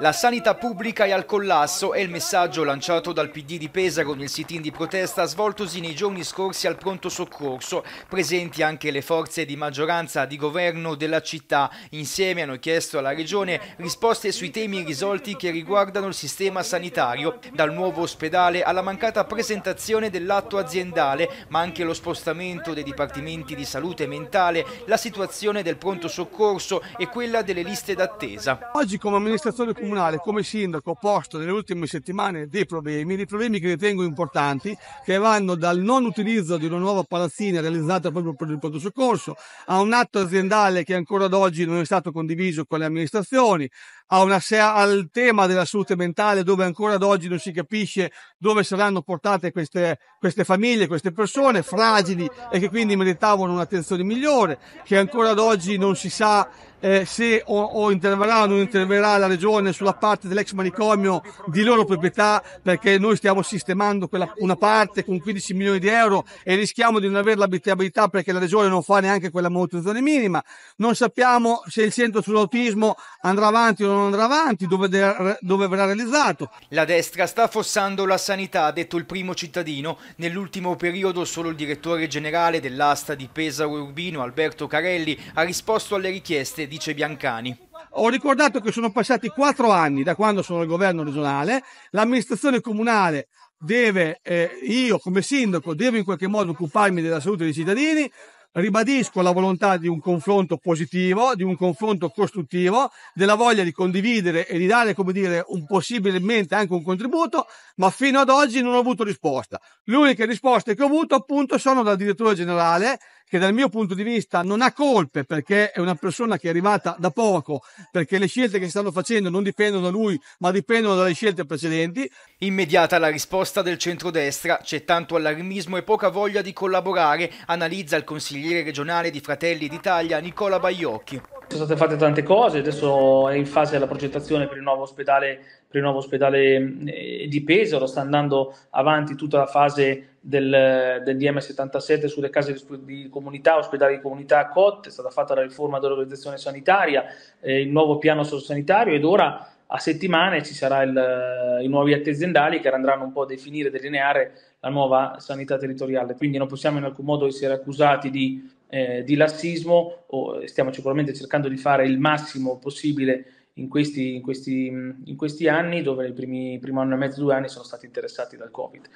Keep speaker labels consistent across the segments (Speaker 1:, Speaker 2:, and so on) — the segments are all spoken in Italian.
Speaker 1: La sanità pubblica è al collasso è il messaggio lanciato dal PD di Pesaro nel sit-in di protesta svoltosi nei giorni scorsi al pronto soccorso, presenti anche le forze di maggioranza di governo della città. Insieme hanno chiesto alla Regione risposte sui temi risolti che riguardano il sistema sanitario, dal nuovo ospedale alla mancata presentazione dell'atto aziendale, ma anche lo spostamento dei dipartimenti di salute mentale, la situazione del pronto soccorso e quella delle liste d'attesa.
Speaker 2: Oggi come amministrazione comunale come sindaco ho posto nelle ultime settimane dei problemi, dei problemi che ritengo importanti, che vanno dal non utilizzo di una nuova palazzina realizzata proprio per il pronto soccorso, a un atto aziendale che ancora ad oggi non è stato condiviso con le amministrazioni, a se- al tema della salute mentale dove ancora ad oggi non si capisce dove saranno portate queste, queste famiglie, queste persone fragili e che quindi meritavano un'attenzione migliore, che ancora ad oggi non si sa eh, se o, o, interverrà o non interverrà la regione sulla parte dell'ex manicomio di loro proprietà perché noi stiamo sistemando quella, una parte con 15 milioni di euro e rischiamo di non avere l'abitabilità perché la regione non fa neanche quella manutenzione minima. Non sappiamo se il centro sull'autismo andrà avanti o non andrà avanti, dove, de, dove verrà realizzato.
Speaker 1: La destra sta affossando la sanità, ha detto il primo cittadino. Nell'ultimo periodo solo il direttore generale dell'asta di Pesaro Urbino, Alberto Carelli, ha risposto alle richieste di dice Biancani. Ho ricordato che sono
Speaker 2: passati quattro anni da quando sono al governo regionale, l'amministrazione comunale deve, eh, io come sindaco, devo in qualche modo occuparmi della salute dei cittadini, ribadisco la volontà di un confronto positivo, di un confronto costruttivo, della voglia di condividere e di dare, come dire, un possibilmente anche un contributo, ma fino ad oggi non ho avuto risposta. Le uniche risposte che ho avuto appunto sono dal direttore generale che dal mio punto di vista non ha colpe perché è una persona che è arrivata da poco, perché le scelte che stanno
Speaker 1: facendo non dipendono da lui, ma dipendono dalle scelte precedenti. Immediata la risposta del centrodestra, c'è tanto allarmismo e poca voglia di collaborare, analizza il consigliere regionale di Fratelli d'Italia Nicola Baiocchi.
Speaker 3: Sono state fatte tante cose, adesso è in fase la progettazione per il nuovo ospedale, per il nuovo ospedale eh, di Pesaro, sta andando avanti tutta la fase del, del DM77 sulle case di, di, comunità, ospedali di comunità COT, è stata fatta la riforma dell'organizzazione sanitaria, eh, il nuovo piano sanitario ed ora a settimane ci saranno i nuovi atti aziendali che andranno un po' a definire, e delineare la nuova sanità territoriale. Quindi non possiamo in alcun modo essere accusati di, eh, di lassismo, o stiamo sicuramente cercando di fare il massimo possibile in questi, in questi, in questi anni, dove i primi primo anno e mezzo, due anni sono stati interessati dal Covid.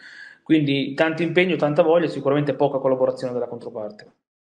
Speaker 3: Quindi tanto impegno, tanta voglia e sicuramente poca collaborazione dalla controparte.